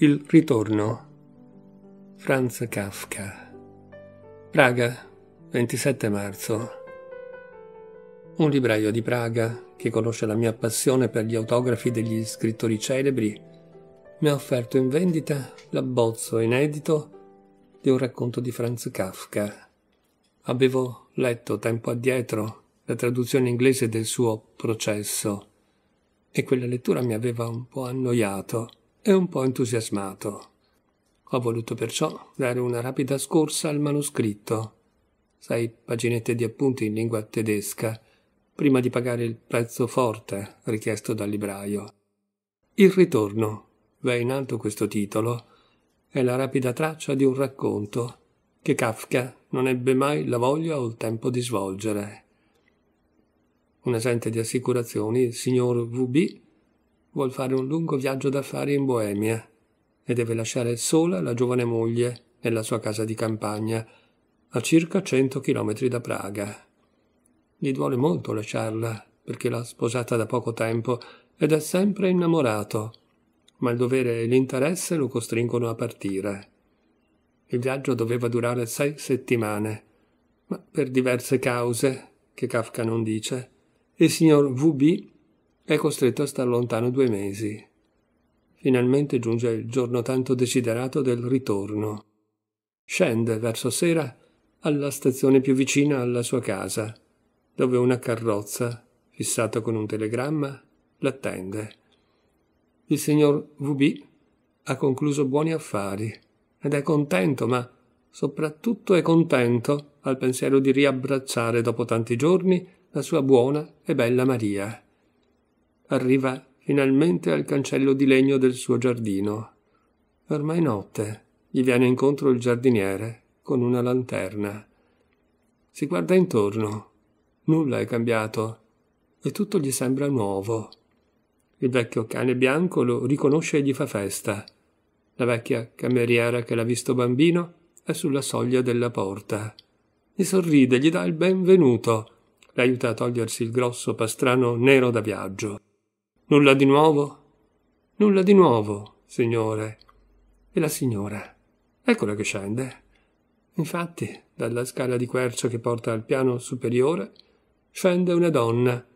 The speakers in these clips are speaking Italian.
Il ritorno. Franz Kafka. Praga, 27 marzo. Un libraio di Praga, che conosce la mia passione per gli autografi degli scrittori celebri, mi ha offerto in vendita l'abbozzo inedito di un racconto di Franz Kafka. Avevo letto tempo addietro la traduzione inglese del suo processo e quella lettura mi aveva un po' annoiato e un po' entusiasmato. Ho voluto perciò dare una rapida scorsa al manoscritto, sei paginette di appunti in lingua tedesca, prima di pagare il prezzo forte richiesto dal libraio. Il ritorno, va in alto questo titolo, è la rapida traccia di un racconto che Kafka non ebbe mai la voglia o il tempo di svolgere. Un agente di assicurazioni, il signor VB, vuol fare un lungo viaggio d'affari in Boemia e deve lasciare sola la giovane moglie nella sua casa di campagna, a circa 100 chilometri da Praga. Gli duole molto lasciarla, perché l'ha sposata da poco tempo ed è sempre innamorato, ma il dovere e l'interesse lo costringono a partire. Il viaggio doveva durare sei settimane, ma per diverse cause, che Kafka non dice, il signor VB è costretto a star lontano due mesi. Finalmente giunge il giorno tanto desiderato del ritorno. Scende verso sera alla stazione più vicina alla sua casa, dove una carrozza, fissata con un telegramma, l'attende. Il signor VB ha concluso buoni affari ed è contento, ma soprattutto è contento al pensiero di riabbracciare dopo tanti giorni la sua buona e bella Maria arriva finalmente al cancello di legno del suo giardino. Ormai notte, gli viene incontro il giardiniere con una lanterna. Si guarda intorno. Nulla è cambiato e tutto gli sembra nuovo. Il vecchio cane bianco lo riconosce e gli fa festa. La vecchia cameriera che l'ha visto bambino è sulla soglia della porta. Gli sorride, gli dà il benvenuto. L'aiuta a togliersi il grosso pastrano nero da viaggio. Nulla di nuovo? Nulla di nuovo, signore. E la signora? Eccola che scende. Infatti, dalla scala di quercia che porta al piano superiore, scende una donna,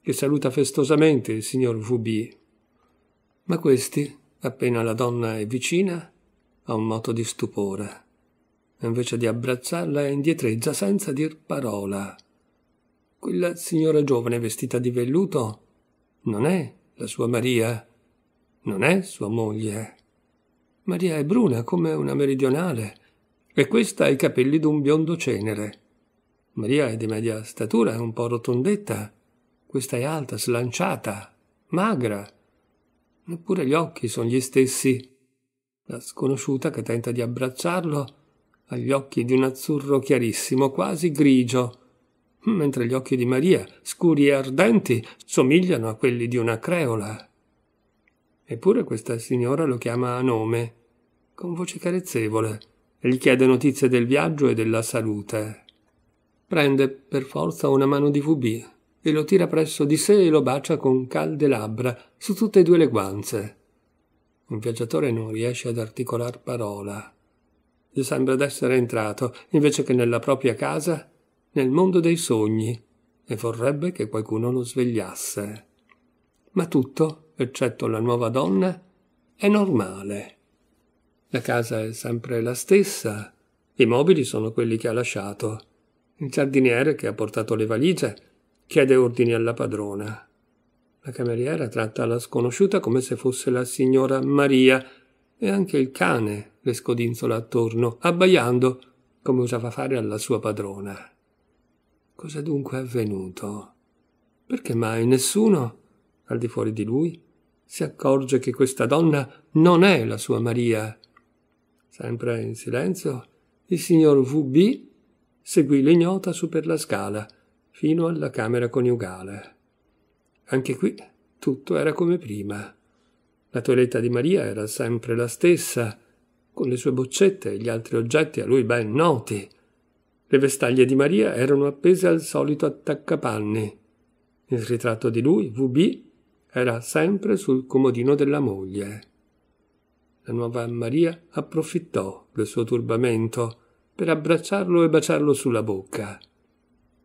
che saluta festosamente il signor Fubi. Ma questi, appena la donna è vicina, ha un moto di stupore. Invece di abbracciarla indietreggia senza dir parola. Quella signora giovane vestita di velluto non è la sua Maria non è sua moglie. Maria è bruna come una meridionale e questa ha i capelli d'un biondo cenere. Maria è di media statura, è un po' rotondetta. Questa è alta, slanciata, magra. Neppure gli occhi sono gli stessi. La sconosciuta che tenta di abbracciarlo ha gli occhi di un azzurro chiarissimo, quasi grigio, mentre gli occhi di Maria, scuri e ardenti, somigliano a quelli di una creola. Eppure questa signora lo chiama a nome, con voce carezzevole, e gli chiede notizie del viaggio e della salute. Prende per forza una mano di Vubì e lo tira presso di sé e lo bacia con calde labbra su tutte e due le guance. Un viaggiatore non riesce ad articolar parola. Gli sembra d'essere entrato, invece che nella propria casa, nel mondo dei sogni e vorrebbe che qualcuno lo svegliasse. Ma tutto, eccetto la nuova donna, è normale. La casa è sempre la stessa, i mobili sono quelli che ha lasciato, il giardiniere che ha portato le valigie chiede ordini alla padrona. La cameriera tratta la sconosciuta come se fosse la signora Maria e anche il cane le scodinzola attorno, abbaiando come usava fare alla sua padrona. Cosa dunque è avvenuto? Perché mai nessuno, al di fuori di lui, si accorge che questa donna non è la sua Maria? Sempre in silenzio, il signor VB seguì l'ignota su per la scala, fino alla camera coniugale. Anche qui tutto era come prima. La toeletta di Maria era sempre la stessa, con le sue boccette e gli altri oggetti a lui ben noti, le vestaglie di Maria erano appese al solito attaccapanni. Il ritratto di lui, VB, era sempre sul comodino della moglie. La nuova Maria approfittò del suo turbamento per abbracciarlo e baciarlo sulla bocca.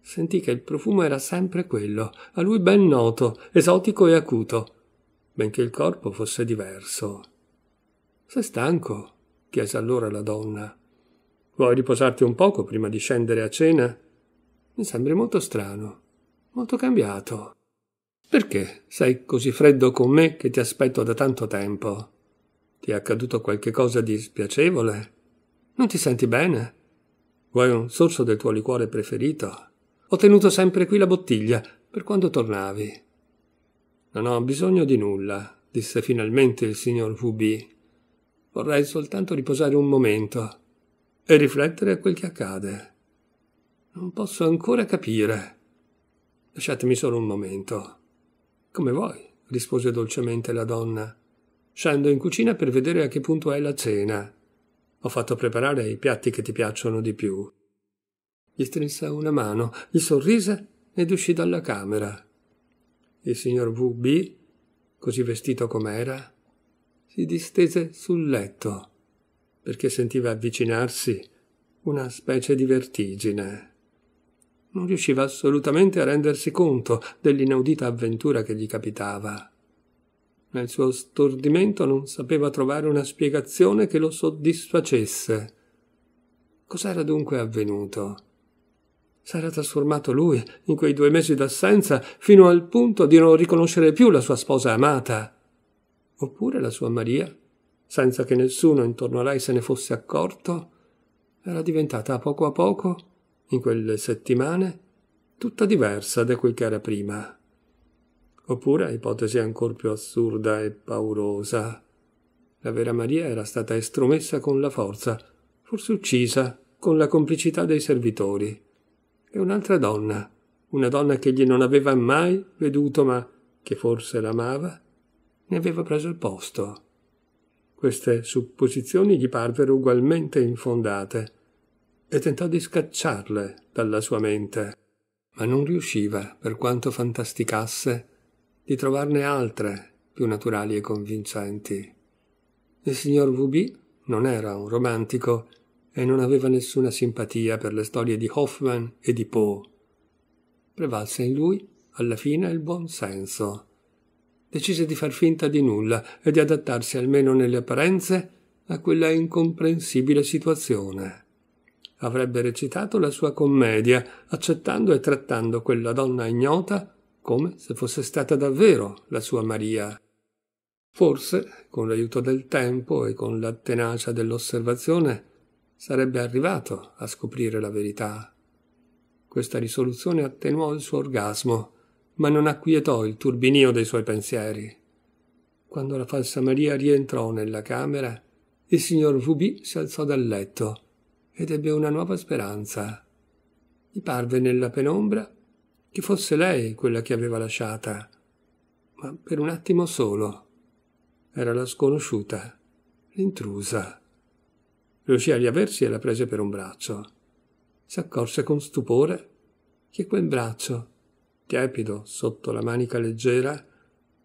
Sentì che il profumo era sempre quello, a lui ben noto, esotico e acuto, benché il corpo fosse diverso. Sei stanco? chiese allora la donna. Vuoi riposarti un poco prima di scendere a cena? Mi sembri molto strano, molto cambiato. Perché sei così freddo con me che ti aspetto da tanto tempo? Ti è accaduto qualche cosa di spiacevole? Non ti senti bene? Vuoi un sorso del tuo liquore preferito? Ho tenuto sempre qui la bottiglia per quando tornavi. Non ho bisogno di nulla, disse finalmente il signor Fubi. Vorrei soltanto riposare un momento e riflettere a quel che accade. Non posso ancora capire. Lasciatemi solo un momento. Come vuoi, rispose dolcemente la donna. Scendo in cucina per vedere a che punto è la cena. Ho fatto preparare i piatti che ti piacciono di più. Gli strinse una mano, gli sorrise ed uscì dalla camera. Il signor VB, così vestito com'era, si distese sul letto perché sentiva avvicinarsi una specie di vertigine. Non riusciva assolutamente a rendersi conto dell'inaudita avventura che gli capitava. Nel suo stordimento non sapeva trovare una spiegazione che lo soddisfacesse. Cos'era dunque avvenuto? S'era trasformato lui, in quei due mesi d'assenza, fino al punto di non riconoscere più la sua sposa amata. Oppure la sua Maria senza che nessuno intorno a lei se ne fosse accorto, era diventata a poco a poco, in quelle settimane, tutta diversa da quel che era prima. Oppure, ipotesi ancora più assurda e paurosa, la vera Maria era stata estromessa con la forza, forse uccisa, con la complicità dei servitori. E un'altra donna, una donna che egli non aveva mai veduto ma che forse l'amava, ne aveva preso il posto. Queste supposizioni gli parvero ugualmente infondate e tentò di scacciarle dalla sua mente, ma non riusciva, per quanto fantasticasse, di trovarne altre più naturali e convincenti. Il signor Vubi non era un romantico e non aveva nessuna simpatia per le storie di Hoffman e di Poe. Prevalse in lui, alla fine, il buon senso decise di far finta di nulla e di adattarsi almeno nelle apparenze a quella incomprensibile situazione. Avrebbe recitato la sua commedia, accettando e trattando quella donna ignota come se fosse stata davvero la sua Maria. Forse, con l'aiuto del tempo e con la tenacia dell'osservazione, sarebbe arrivato a scoprire la verità. Questa risoluzione attenuò il suo orgasmo ma non acquietò il turbinio dei suoi pensieri. Quando la falsa Maria rientrò nella camera, il signor Vubì si alzò dal letto ed ebbe una nuova speranza. Gli parve nella penombra che fosse lei quella che aveva lasciata, ma per un attimo solo. Era la sconosciuta, l'intrusa. Riuscì a riaversi e la prese per un braccio. Si accorse con stupore che quel braccio tiepido sotto la manica leggera,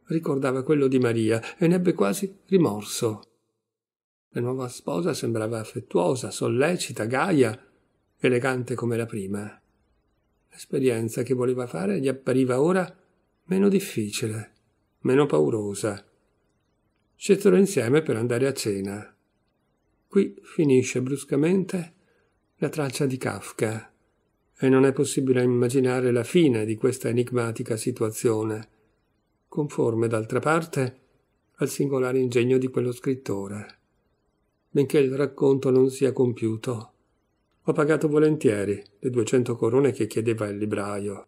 ricordava quello di Maria e ne ebbe quasi rimorso. La nuova sposa sembrava affettuosa, sollecita, gaia, elegante come la prima. L'esperienza che voleva fare gli appariva ora meno difficile, meno paurosa. Scesero insieme per andare a cena. Qui finisce bruscamente la traccia di Kafka e non è possibile immaginare la fine di questa enigmatica situazione, conforme d'altra parte al singolare ingegno di quello scrittore. Benché il racconto non sia compiuto, ho pagato volentieri le 200 corone che chiedeva il libraio